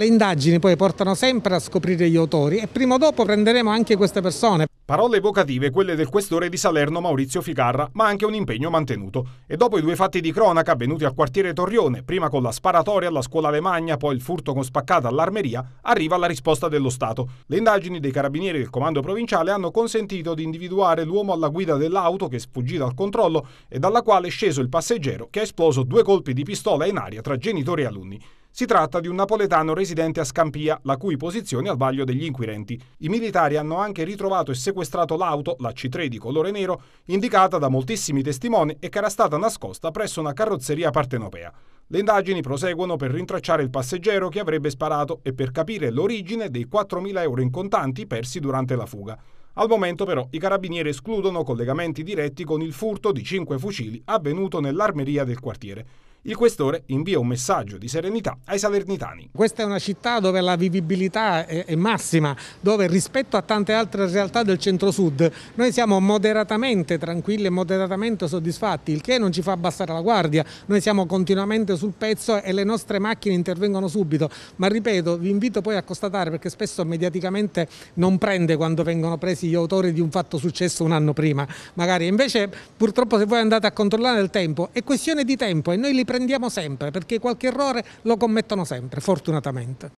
Le indagini poi portano sempre a scoprire gli autori e prima o dopo prenderemo anche queste persone. Parole evocative quelle del questore di Salerno Maurizio Ficarra, ma anche un impegno mantenuto. E dopo i due fatti di cronaca avvenuti al quartiere Torrione, prima con la sparatoria alla scuola Alemagna, poi il furto con spaccata all'armeria, arriva la risposta dello Stato. Le indagini dei carabinieri del comando provinciale hanno consentito di individuare l'uomo alla guida dell'auto che è sfuggito al controllo e dalla quale è sceso il passeggero che ha esploso due colpi di pistola in aria tra genitori e alunni. Si tratta di un napoletano residente a Scampia, la cui posizione è al vaglio degli inquirenti. I militari hanno anche ritrovato e sequestrato l'auto, la C3 di colore nero, indicata da moltissimi testimoni e che era stata nascosta presso una carrozzeria partenopea. Le indagini proseguono per rintracciare il passeggero che avrebbe sparato e per capire l'origine dei 4.000 euro in contanti persi durante la fuga. Al momento però i carabinieri escludono collegamenti diretti con il furto di cinque fucili avvenuto nell'armeria del quartiere. Il questore invia un messaggio di serenità ai salernitani. Questa è una città dove la vivibilità è, massima, dove rispetto a tante altre realtà del centro-sud noi siamo moderatamente tranquilli e moderatamente soddisfatti, il che non ci fa abbassare la guardia. Noi siamo continuamente sul pezzo e le nostre macchine intervengono subito. Ma ripeto, vi invito poi a constatare, perché spesso mediaticamente non prende quando vengono presi gli autori di un fatto successo un anno prima, magari. Invece purtroppo se voi andate a controllare il tempo, è questione di tempo e noi li prendiamo sempre perché qualche errore lo commettono sempre, fortunatamente.